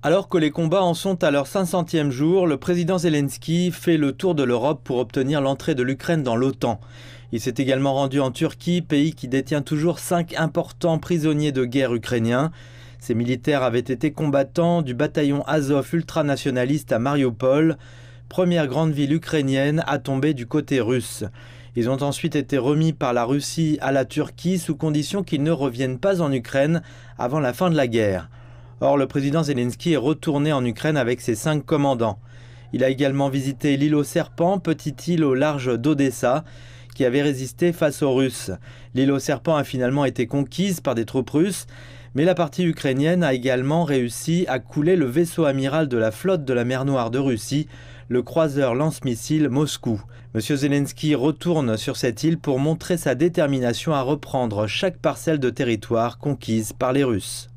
Alors que les combats en sont à leur 500e jour, le président Zelensky fait le tour de l'Europe pour obtenir l'entrée de l'Ukraine dans l'OTAN. Il s'est également rendu en Turquie, pays qui détient toujours cinq importants prisonniers de guerre ukrainiens. Ces militaires avaient été combattants du bataillon Azov ultranationaliste à Mariupol, première grande ville ukrainienne à tomber du côté russe. Ils ont ensuite été remis par la Russie à la Turquie sous condition qu'ils ne reviennent pas en Ukraine avant la fin de la guerre. Or, le président Zelensky est retourné en Ukraine avec ses cinq commandants. Il a également visité l'île aux serpents, petite île au large d'Odessa, qui avait résisté face aux Russes. L'île aux serpents a finalement été conquise par des troupes russes, mais la partie ukrainienne a également réussi à couler le vaisseau amiral de la flotte de la mer Noire de Russie, le croiseur lance-missile Moscou. M. Zelensky retourne sur cette île pour montrer sa détermination à reprendre chaque parcelle de territoire conquise par les Russes.